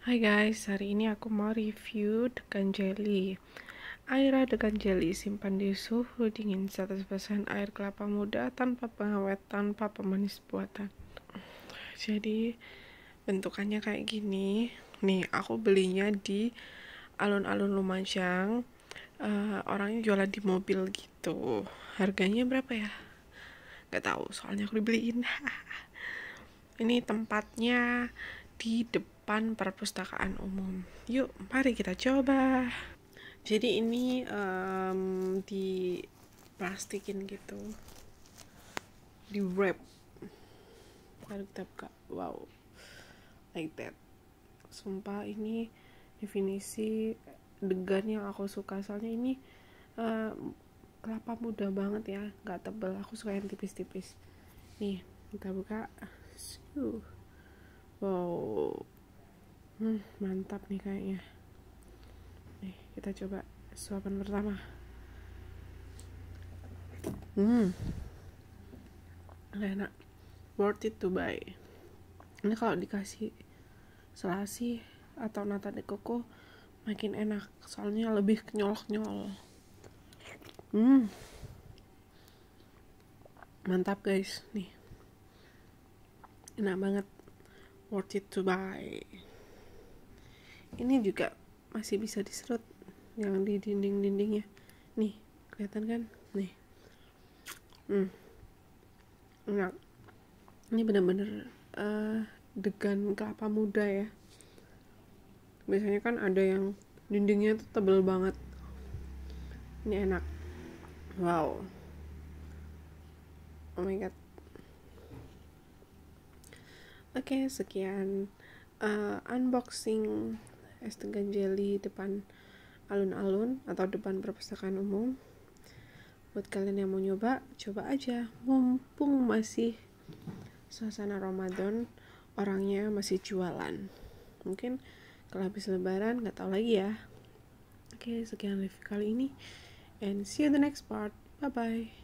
Hai guys, hari ini aku mau review degan jelly Air degan jelly simpan di suhu dingin 100% air kelapa muda tanpa pengawet, tanpa pemanis buatan Jadi bentukannya kayak gini Nih, aku belinya di alun-alun Lumajang uh, eh, Orangnya jualan di mobil gitu Harganya berapa ya? Gak tau. soalnya aku dibeliin Ini tempatnya di depan depan perpustakaan umum. Yuk, mari kita coba. Jadi ini um, di plastikin gitu, di wrap. baru kita buka. Wow, like that. Sumpah ini definisi degan yang aku suka soalnya ini um, kelapa muda banget ya, nggak tebel. Aku suka yang tipis-tipis. Nih, kita buka. Wow, hmm, mantap nih kayaknya nih kita coba suapan pertama hmm enak worth it to buy ini kalau dikasih selasi atau nata de coco makin enak soalnya lebih kenyol-kenyol hmm mantap guys nih enak banget worth it to buy ini juga masih bisa diserut yang di dinding-dindingnya nih kelihatan kan nih hmm. enak ini bener-bener uh, degan kelapa muda ya biasanya kan ada yang dindingnya tuh tebel banget ini enak wow oh my god oke okay, sekian uh, unboxing es tegan jelly depan alun-alun atau depan perpustakaan umum buat kalian yang mau nyoba coba aja mumpung masih suasana Ramadan orangnya masih jualan mungkin kalau habis lebaran nggak tau lagi ya oke sekian review kali ini and see you the next part bye bye